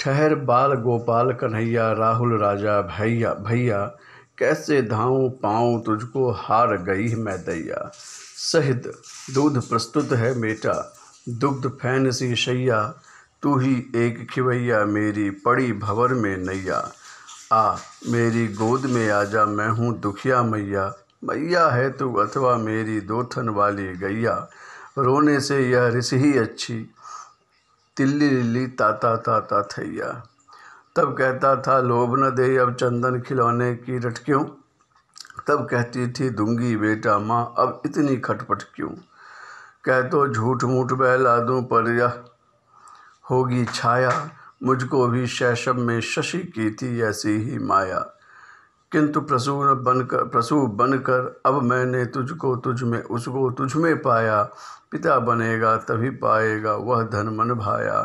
ठहर बाल गोपाल कन्हैया राहुल राजा भैया भैया कैसे धाऊँ पाऊँ तुझको हार गई मैं दैया सहित दूध प्रस्तुत है बेटा दुग्ध फैन सी शैया तू ही एक खिवैया मेरी पड़ी भवर में नैया आ मेरी गोद में आजा मैं हूँ दुखिया मैया मैया है तू अथवा मेरी दोथन वाली गैया रोने से यह रिस ही अच्छी तिल्ली लिल्ली ताता ताता थैया तब कहता था लोभ न दे अब चंदन खिलौने की रटक्यों तब कहती थी दूंगी बेटा माँ अब इतनी खटपट क्यों कह तो झूठ मूठ बहला दूँ पर यह होगी छाया मुझको भी शैशव में शशि की थी ऐसी ही माया किंतु प्रसून बनकर प्रसू बनकर अब मैंने तुझको तुझ में उसको तुझ में पाया पिता बनेगा तभी पाएगा वह धन मन भाया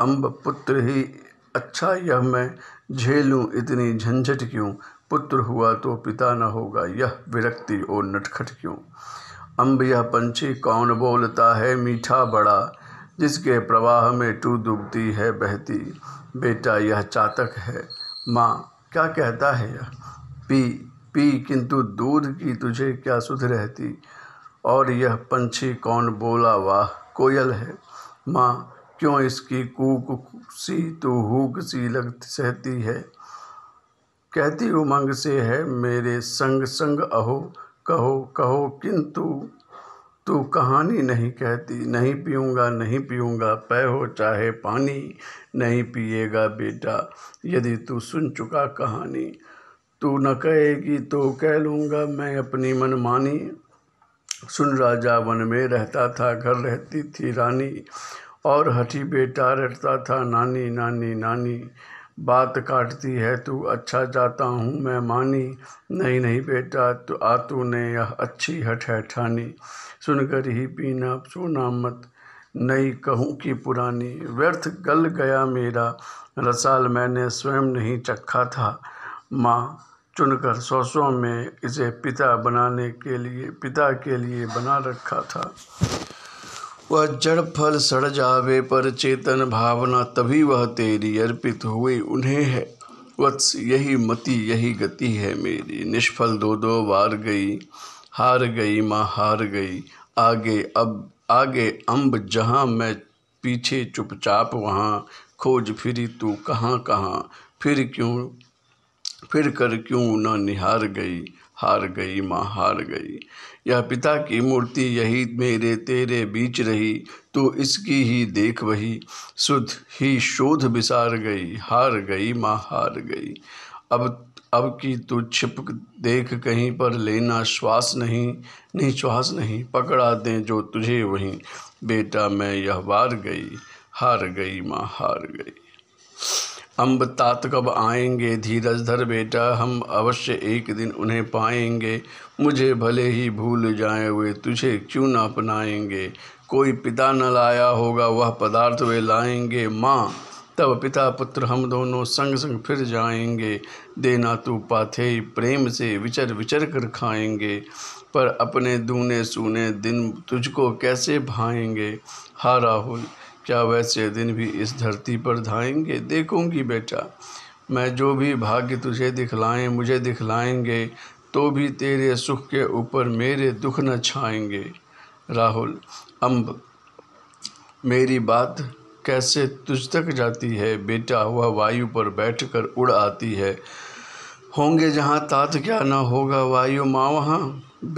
अम्ब पुत्र ही अच्छा यह मैं झेलूं इतनी झंझट क्यों पुत्र हुआ तो पिता न होगा यह विरक्ति और नटखट क्यों अम्ब यह पंछी कौन बोलता है मीठा बड़ा जिसके प्रवाह में टू डूबती है बहती बेटा यह चातक है माँ क्या कहता है यह पी पी किंतु दूध की तुझे क्या सुध रहती और यह पंछी कौन बोला वाह कोयल है माँ क्यों इसकी कूक सी तो हूक सी लग सहती है कहती उमंग से है मेरे संग संग अहो कहो कहो किंतु तू कहानी नहीं कहती नहीं पीऊँगा नहीं पीऊँगा पै हो चाहे पानी नहीं पिएगा बेटा यदि तू सुन चुका कहानी तू न कहेगी तो कह लूँगा मैं अपनी मनमानी सुन राजा वन में रहता था घर रहती थी रानी और हठी बेटा रटता था नानी नानी नानी बात काटती है तू अच्छा जाता हूँ मैं मानी नहीं नहीं बेटा तो आतू ने यह अच्छी हठ है ठानी सुनकर ही पीना सोना मत नई कहूँ कि पुरानी व्यर्थ गल गया मेरा रसाल मैंने स्वयं नहीं चखा था माँ चुनकर सोसों में इसे पिता बनाने के लिए पिता के लिए बना रखा था वह जड़ फल सड़ जावे पर चेतन भावना तभी वह तेरी अर्पित हुई उन्हें है वत्स यही मति यही गति है मेरी निष्फल दो दो बार गई हार गई माँ हार गई आगे अब आगे अम्ब जहाँ मैं पीछे चुपचाप वहाँ खोज फिरी तू कहाँ कहाँ फिर क्यों फिर कर क्यों न निहार गई हार गई माँ हार गई यह पिता की मूर्ति यही मेरे तेरे बीच रही तो इसकी ही देख वही सुध ही शोध बिसार गई हार गई माँ हार गई अब अब की तू छिप देख कहीं पर लेना श्वास नहीं नहीं श्वास नहीं पकड़ा दें जो तुझे वहीं बेटा मैं यह वार गई हार गई माँ हार गई अम्ब तात कब आएंगे धीरज धर बेटा हम अवश्य एक दिन उन्हें पाएंगे मुझे भले ही भूल जाए वे तुझे क्यों ना अपनाएंगे कोई पिता न लाया होगा वह पदार्थ वे लाएंगे माँ तब पिता पुत्र हम दोनों संग संग फिर जाएंगे देना तू पाथे प्रेम से विचर विचर कर खाएंगे पर अपने दूने सूने दिन तुझको कैसे भाएंगे हारा हो क्या वैसे दिन भी इस धरती पर धाएंगे देखूंगी बेटा मैं जो भी भाग्य तुझे दिखलाएं मुझे दिखलाएंगे तो भी तेरे सुख के ऊपर मेरे दुख न छाएंगे राहुल अम्ब मेरी बात कैसे तुझ तक जाती है बेटा हुआ वायु पर बैठकर उड़ आती है होंगे जहाँ तात क्या न होगा वायु माँ वहाँ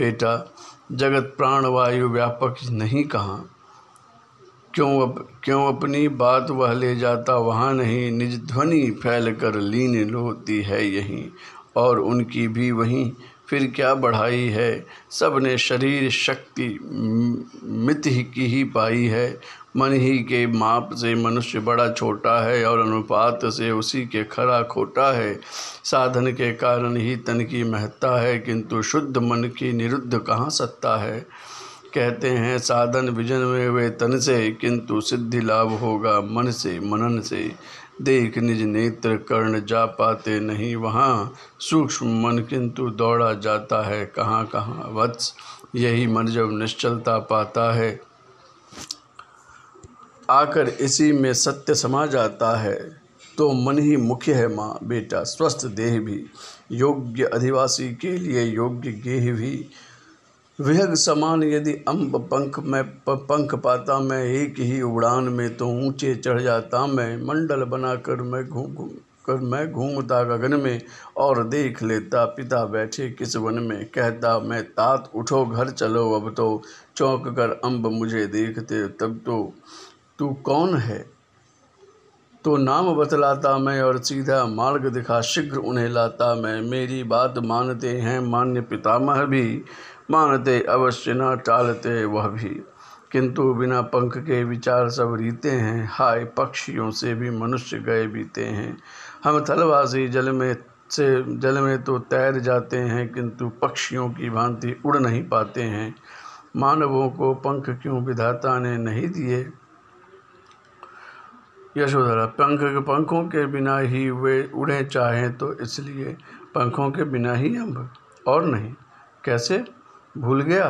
बेटा जगत प्राण वायु व्यापक नहीं कहाँ क्यों अप, क्यों अपनी बात वह ले जाता वहाँ नहीं निज ध्वनि फैल कर लीन होती है यहीं और उनकी भी वहीं फिर क्या बढ़ाई है सब ने शरीर शक्ति मित ही की ही पाई है मन ही के माप से मनुष्य बड़ा छोटा है और अनुपात से उसी के खरा खोटा है साधन के कारण ही तन की महत्ता है किंतु शुद्ध मन की निरुद्ध कहाँ सत्ता है कहते हैं साधन विजन में वे तन से किंतु सिद्धि लाभ होगा मन से मनन से देख निज नेत्र कर्ण जा पाते नहीं वहाँ सूक्ष्म मन किंतु दौड़ा जाता है कहाँ कहाँ वत्स यही मन जब निश्चलता पाता है आकर इसी में सत्य समा जाता है तो मन ही मुख्य है माँ बेटा स्वस्थ देह भी योग्य अधिवासी के लिए योग्य गेह भी विहग समान यदि अम्ब पंख में पंख पाता मैं एक ही उड़ान में तो ऊंचे चढ़ जाता मैं मंडल बनाकर मैं घूम घूम कर मैं घूमता गगन में और देख लेता पिता बैठे किस वन में कहता मैं तात उठो घर चलो अब तो चौंक कर अम्ब मुझे देखते तब तो तू कौन है तो नाम बतलाता मैं और सीधा मार्ग दिखा शीघ्र उन्हें लाता मैं मेरी बात मानते हैं मान्य पितामह भी मानते अवश्य न टालते वह भी किंतु बिना पंख के विचार सब रीते हैं हाय पक्षियों से भी मनुष्य गए बीते हैं हम थलवासी जल में से जल में तो तैर जाते हैं किंतु पक्षियों की भांति उड़ नहीं पाते हैं मानवों को पंख क्यों विधाता ने नहीं दिए यशोधरा पंख पंखों के बिना ही वे उड़े चाहें तो इसलिए पंखों के बिना ही हम और नहीं कैसे भूल गया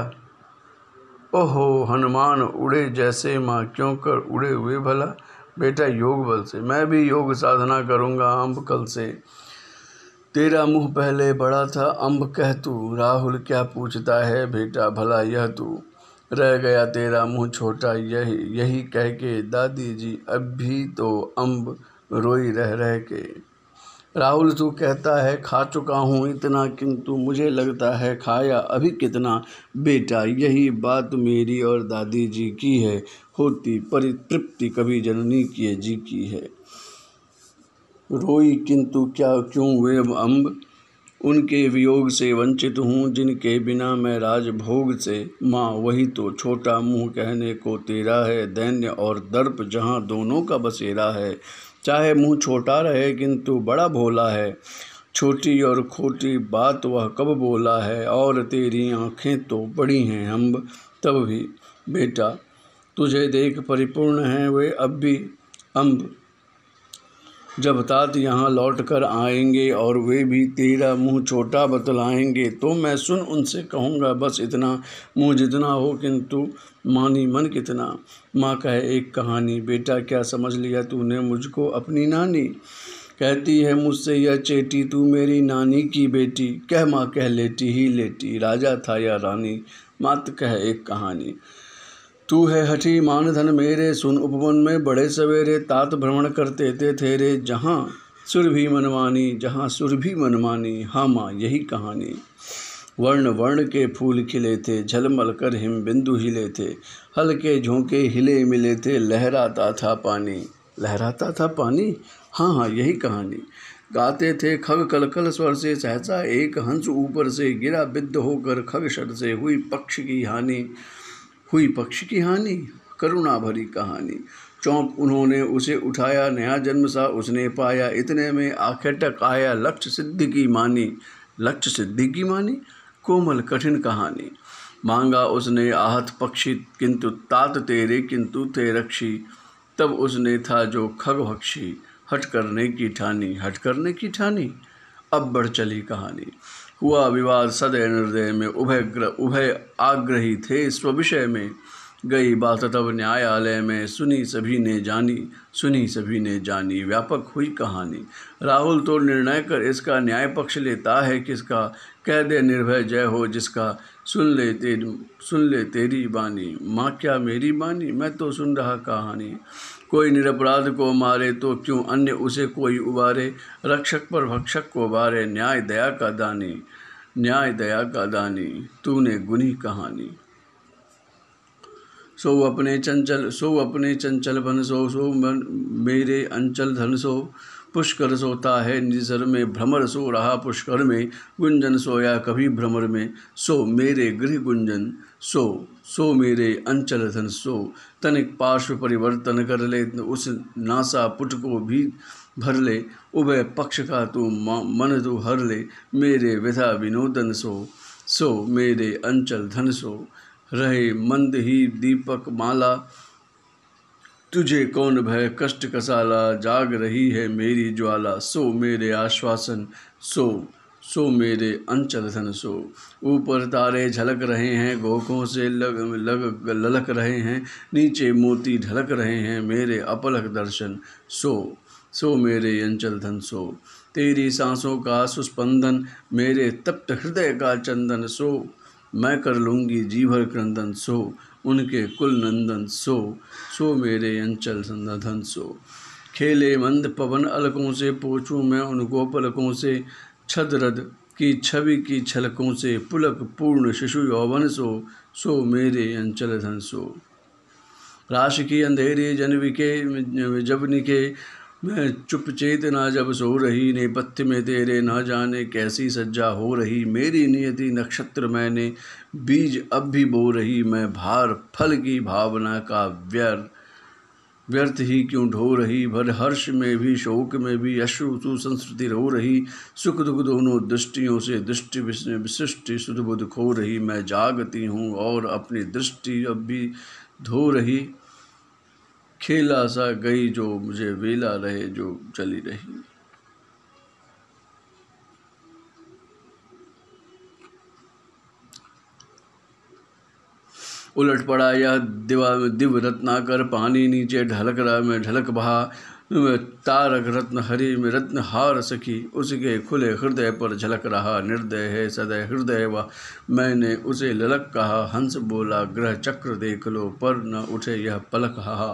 ओहो हनुमान उड़े जैसे माँ क्यों कर उड़े हुए भला बेटा योग बल से मैं भी योग साधना करूँगा अम्ब कल से तेरा मुंह पहले बड़ा था अम्ब कह तू राहुल क्या पूछता है बेटा भला यह तू रह गया तेरा मुंह छोटा यही यही कह के दादी जी अब भी तो अम्ब रोई रह रह के राहुल तो कहता है खा चुका हूँ इतना किंतु मुझे लगता है खाया अभी कितना बेटा यही बात मेरी और दादी जी की है होती परितृप्ति कभी जननी की जी की है रोई किंतु क्या क्यों वे अम्ब उनके वियोग से वंचित हूँ जिनके बिना मैं राजभोग से माँ वही तो छोटा मुँह कहने को तेरा है दैन्य और दर्प जहाँ दोनों का बसेरा है चाहे मुंह छोटा रहे किंतु बड़ा भोला है छोटी और खोटी बात वह कब बोला है और तेरी आँखें तो बड़ी हैं हम तब भी बेटा तुझे देख परिपूर्ण हैं वे अब भी अम्ब जब तात यहाँ लौट कर आएंगे और वे भी तेरा मुंह छोटा बतलाएंगे तो मैं सुन उनसे कहूँगा बस इतना मुंह जितना हो किंतु मानी मन कितना माँ कहे एक कहानी बेटा क्या समझ लिया तूने मुझको अपनी नानी कहती है मुझसे यह चेटी तू मेरी नानी की बेटी कह माँ कह लेटी ही लेटी राजा था या रानी मात कह एक कहानी तू है हठी मानधन मेरे सुन उपवन में बड़े सवेरे तात भ्रमण करते थे थेरे जहाँ सुर भी मनमानी जहाँ सुर भी मनमानी हाँ माँ यही कहानी वर्ण वर्ण के फूल खिले थे झलमल कर हिम बिंदु हिले थे हल्के झोंके हिले मिले थे लहराता था पानी लहराता था पानी हाँ हाँ यही कहानी गाते थे खग कलकल स्वर से सहसा एक हंस ऊपर से गिरा बिद्ध होकर खग शर से हुई पक्ष की हानि हुई पक्ष की हानि करुणा भरी कहानी चौंक उन्होंने उसे उठाया नया जन्म सा उसने पाया इतने में आखिर तक आया लक्ष्य सिद्धि की मानी लक्ष्य सिद्धि की मानी कोमल कठिन कहानी मांगा उसने आहत पक्षी किंतु तात तेरे किंतु ते रक्षी तब उसने था जो भक्षी हट करने की ठानी हट करने की ठानी अब बढ़ चली कहानी हुआ विवाद सदैव हृदय में उभय उभय आग्रही थे स्व विषय में गई बात तब न्यायालय में सुनी सभी ने जानी सुनी सभी ने जानी व्यापक हुई कहानी राहुल तो निर्णय कर इसका न्याय पक्ष लेता है किसका कह दे निर्भय जय हो जिसका सुन ले तेरी सुन ले तेरी बानी माँ क्या मेरी बानी मैं तो सुन रहा कहानी कोई निरपराध को मारे तो क्यों अन्य उसे कोई उबारे रक्षक पर भक्षक को बारे न्याय दया का दानी न्याय दया का दानी तूने गुनी कहानी सो अपने चंचल सो अपने चंचल बन सो सो मन मेरे अंचल धन सो पुष्कर सोता है निजर में भ्रमर सो रहा पुष्कर में गुंजन सोया कभी भ्रमर में सो मेरे गृह गुंजन सो सो मेरे अंचल धन सो तनिक पार्श्व परिवर्तन कर ले उस नासा पुट को भी भर ले उभय पक्ष का तू मन तू हर ले मेरे विधा विनोदन सो सो मेरे अंचल धन सो रहे मंद ही दीपक माला तुझे कौन भय कष्ट कसाला जाग रही है मेरी ज्वाला सो मेरे आश्वासन सो सो मेरे अंचल धन सो ऊपर तारे झलक रहे हैं गोखों से लग लग ललक रहे हैं नीचे मोती ढलक रहे हैं मेरे अपलक दर्शन सो सो मेरे अंचल धन सो तेरी सांसों का सुस्पंदन मेरे तप्त हृदय का चंदन सो मैं कर लूँगी जीवर क्रंदन सो उनके कुल नंदन सो सो मेरे अंचल संदन सो खेले मंद पवन अलकों से पोछूँ मैं उनको पलकों से छदरद की छवि की छलकों से पुलक पूर्ण शिशु यौवन सो सो मेरे अंचल धन सो राशि की अंधेरे जनविके जबनिके मैं चुप चेतना जब सो रही नेपथ्य में तेरे ना जाने कैसी सज्जा हो रही मेरी नियति नक्षत्र मैंने बीज अब भी बो रही मैं भार फल की भावना का व्यर्थ व्यर्थ ही क्यों ढो रही भर हर्ष में भी शोक में भी अश्रु तु संस्कृति रो रही सुख दुख दोनों दृष्टियों से दृष्टि विशिष्टि सुध बुध खो रही मैं जागती हूँ और अपनी दृष्टि अब भी धो रही खेला सा गई जो मुझे वेला रहे जो चली रही उलट पड़ा यह दिवा दिव रत्नाकर पानी नीचे ढलक रहा में ढलक बहा तारक रत्न हरि में रत्न हार सखी उसके खुले हृदय पर झलक रहा निर्दय है सदय हृदय व मैंने उसे ललक कहा हंस बोला ग्रह चक्र देख लो पर न उठे यह पलक हहा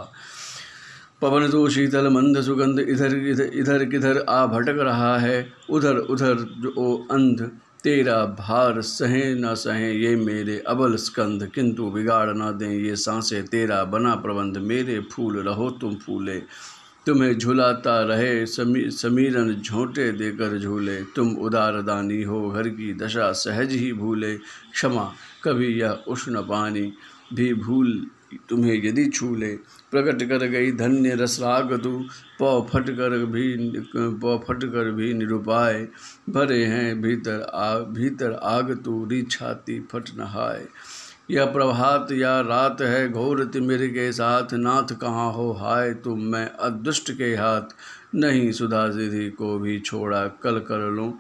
पवन तो शीतल मंद सुगंध इधर इधर इधर किधर आ भटक रहा है उधर उधर जो ओ अंध तेरा भार सहे न सहे ये मेरे अबल स्कंद किंतु बिगाड़ न दें ये सांसे तेरा बना प्रबंध मेरे फूल रहो तुम फूले तुम्हें झुलाता रहे समी, समीरन झोंटे देकर झूले तुम उदार दानी हो घर की दशा सहज ही भूले क्षमा कभी यह उष्ण पानी भी भूल तुम्हें यदि छूले प्रकट कर गई धन्य रसराग तू पौ फट कर भी पौ फट कर भी निरुपाय भरे हैं भीतर आग भीतर आग तू री छाती फट नहाए यह प्रभात या रात है घोर तिमिर के साथ नाथ कहाँ हो हाय तुम मैं अदृष्ट के हाथ नहीं सुधा सिधि को भी छोड़ा कल कर लूँ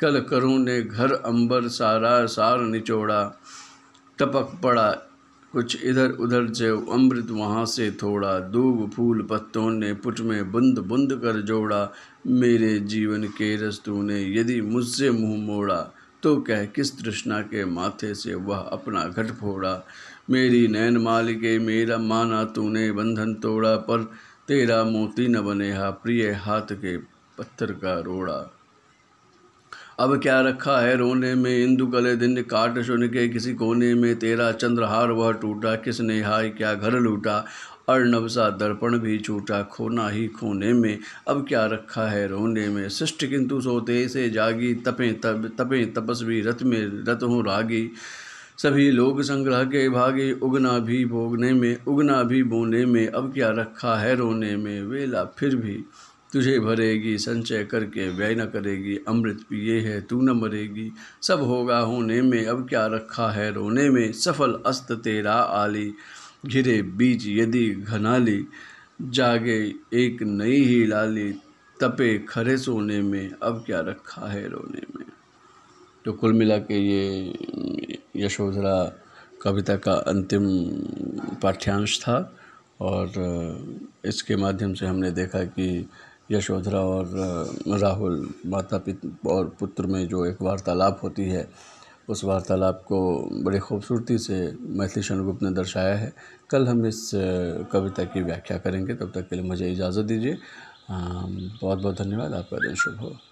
कल करूँ ने घर अंबर सारा सार निचोड़ा टपक पड़ा कुछ इधर उधर से अमृत वहाँ से थोड़ा दूब फूल पत्तों ने पुट में बुंद बुंद कर जोड़ा मेरे जीवन के रस्तू ने यदि मुझसे मुँह मोड़ा तो कह किस तृष्णा के माथे से वह अपना घट फोड़ा मेरी नैन मालिके मेरा माना तूने बंधन तोड़ा पर तेरा मोती न बने हा प्रिय हाथ के पत्थर का रोड़ा अब क्या रखा है रोने में इंदु गले दिन काट सुन के किसी कोने में तेरा चंद्रहार वह टूटा किसने हाय क्या घर लूटा अर्णवसा दर्पण भी छूटा खोना ही खोने में अब क्या रखा है रोने में शिष्ट किंतु सोते से जागी तपें तप तपें तपस्वी रथ में रत हो रागी सभी लोग संग्रह के भागे उगना भी भोगने में उगना भी बोने में अब क्या रखा है रोने में वेला फिर भी तुझे भरेगी संचय करके व्यय न करेगी अमृत पिए है तू न मरेगी सब होगा होने में अब क्या रखा है रोने में सफल अस्त तेरा आली घिरे बीज यदि घनाली जागे एक नई ही लाली तपे खरे सोने में अब क्या रखा है रोने में तो कुल मिला के ये यशोधरा कविता का अंतिम पाठ्यांश था और इसके माध्यम से हमने देखा कि यशोधरा और राहुल माता पिता और पुत्र में जो एक वार्तालाप होती है उस वार्तालाप को बड़ी खूबसूरती से मैथिली शनगुप्त ने दर्शाया है कल हम इस कविता की व्याख्या करेंगे तब तक के लिए मुझे इजाज़त दीजिए बहुत बहुत धन्यवाद आपका दिन शुभ हो